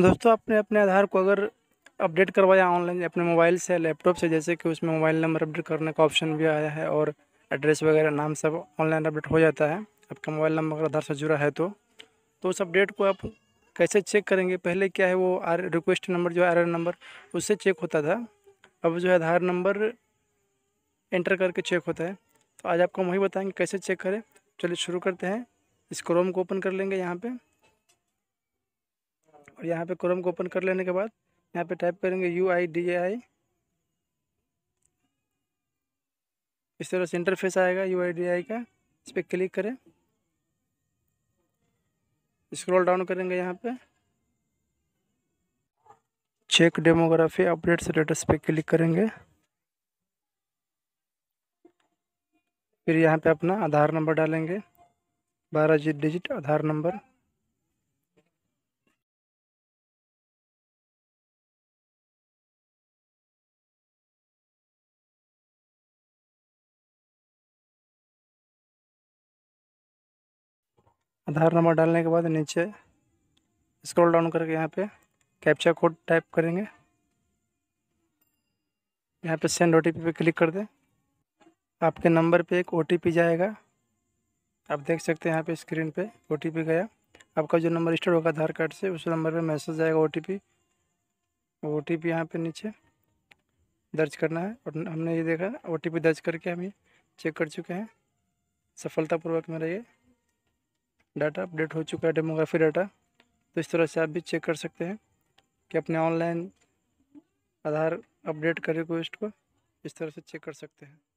दोस्तों आपने अपने आधार को अगर अपडेट करवाया ऑनलाइन अपने मोबाइल से लैपटॉप से जैसे कि उसमें मोबाइल नंबर अपडेट करने का ऑप्शन भी आया है और एड्रेस वगैरह नाम सब ऑनलाइन अपडेट हो जाता है आपका मोबाइल नंबर अगर आधार से जुड़ा है तो तो उस अपडेट को आप कैसे चेक करेंगे पहले क्या है वो आर रिक्वेस्ट नंबर जो है आर नंबर उससे चेक होता था अब जो है आधार नंबर एंटर करके चेक होता है तो आज आपको हम वही बताएंगे कैसे चेक करें चलिए शुरू करते हैं इस क्रोम को ओपन कर लेंगे यहाँ पर और यहाँ पे क्रोम को ओपन कर लेने के बाद यहाँ पे टाइप करेंगे यू आई डी ए आई इस तरह से इंटरफेस आएगा यू आई डी आई का इस पर क्लिक करें स्क्रॉल डाउन करेंगे यहाँ पे चेक डेमोग्राफी अपडेट स्टेटस पे क्लिक करेंगे फिर यहाँ पे अपना आधार नंबर डालेंगे बारह digit Aadhaar number Aadhaar number डालने के बाद नीचे स्क्रॉल डाउन करके यहाँ पे कैप्चा कोड टाइप करेंगे यहाँ पे सेंड ओ टी पे क्लिक कर दें आपके नंबर पे एक ओ जाएगा आप देख सकते हैं यहाँ पे स्क्रीन पे ओ गया आपका जो नंबर रजिस्टर्ड होगा आधार कार्ड से उस नंबर पे मैसेज आएगा O T P O T P यहाँ पर नीचे दर्ज करना है और हमने ये देखा ओ टी पी दर्ज करके हम ये चेक कर चुके हैं सफलतापूर्वक मेरा ये डाटा अपडेट हो चुका है डेमोग्राफी डाटा तो इस तरह से आप भी चेक कर सकते हैं कि अपने ऑनलाइन आधार अपडेट करें रिक्वेस्ट को इस तरह से चेक कर सकते हैं